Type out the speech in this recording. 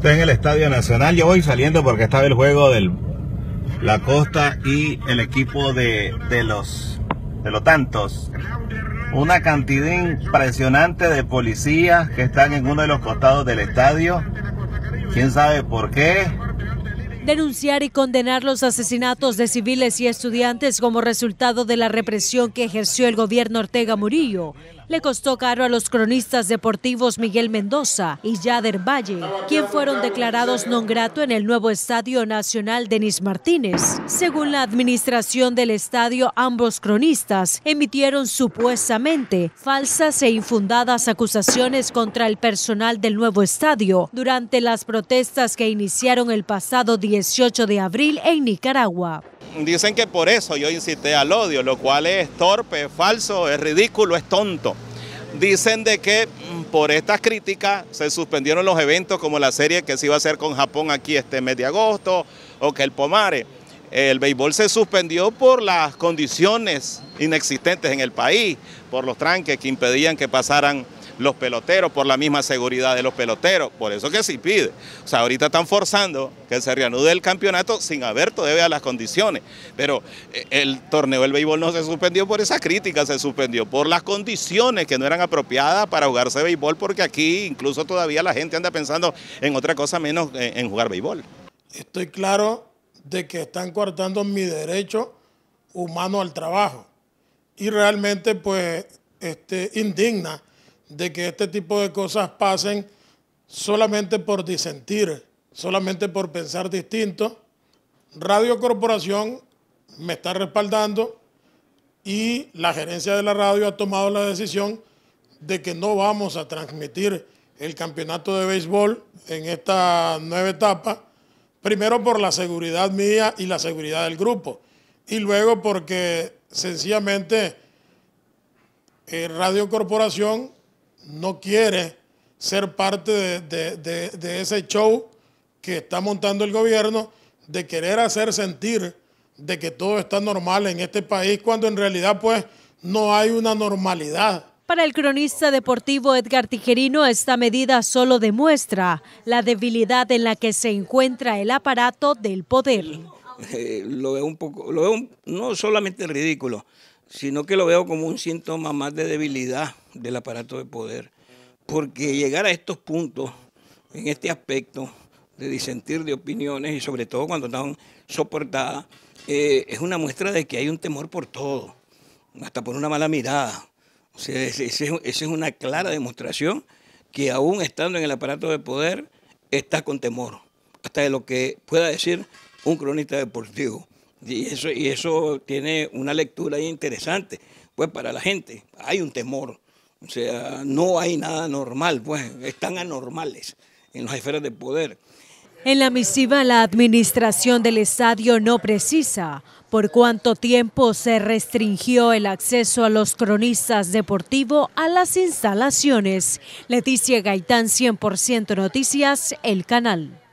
Está en el Estadio Nacional. Yo voy saliendo porque estaba el juego de La Costa y el equipo de, de los de los tantos. Una cantidad impresionante de policías que están en uno de los costados del estadio. ¿Quién sabe por qué? Denunciar y condenar los asesinatos de civiles y estudiantes como resultado de la represión que ejerció el gobierno Ortega Murillo le costó caro a los cronistas deportivos Miguel Mendoza y Yader Valle, quien fueron declarados non grato en el nuevo Estadio Nacional Denis Martínez. Según la administración del estadio, ambos cronistas emitieron supuestamente falsas e infundadas acusaciones contra el personal del nuevo estadio durante las protestas que iniciaron el pasado 18 de abril en Nicaragua. Dicen que por eso yo incité al odio, lo cual es torpe, es falso, es ridículo, es tonto dicen de que mm, por estas críticas se suspendieron los eventos como la serie que se iba a hacer con Japón aquí este mes de agosto o que el Pomare. El béisbol se suspendió por las condiciones inexistentes en el país, por los tranques que impedían que pasaran los peloteros, por la misma seguridad de los peloteros. Por eso que se pide O sea, ahorita están forzando que se reanude el campeonato sin haber todavía las condiciones. Pero eh, el torneo del béisbol no se suspendió por esa crítica, se suspendió por las condiciones que no eran apropiadas para jugarse béisbol, porque aquí incluso todavía la gente anda pensando en otra cosa menos eh, en jugar béisbol. Estoy claro de que están cortando mi derecho humano al trabajo. Y realmente, pues, este, indigna de que este tipo de cosas pasen solamente por disentir, solamente por pensar distinto. Radio Corporación me está respaldando y la gerencia de la radio ha tomado la decisión de que no vamos a transmitir el campeonato de béisbol en esta nueva etapa, primero por la seguridad mía y la seguridad del grupo, y luego porque sencillamente eh, Radio Corporación no quiere ser parte de, ese show que está montando el gobierno, de querer hacer sentir de que todo está normal en este país, cuando en realidad pues no hay una normalidad. Para el cronista deportivo Edgar Tijerino, esta medida solo demuestra la debilidad en la que se encuentra el aparato del poder. Eh, lo veo un poco, lo veo no solamente ridículo, sino que lo veo como un síntoma más de debilidad del aparato de poder, porque llegar a estos puntos, en este aspecto de disentir de opiniones y sobre todo cuando están soportadas, eh, es una muestra de que hay un temor por todo, hasta por una mala mirada. O sea, esa es una clara demostración que aún estando en el aparato de poder, está con temor, hasta de lo que pueda decir un cronista deportivo. Y eso, y eso tiene una lectura interesante, pues para la gente hay un temor o sea, no hay nada normal, pues están anormales en las esferas de poder. En la misiva, la administración del estadio no precisa por cuánto tiempo se restringió el acceso a los cronistas deportivos a las instalaciones. Leticia Gaitán, 100% Noticias, El Canal.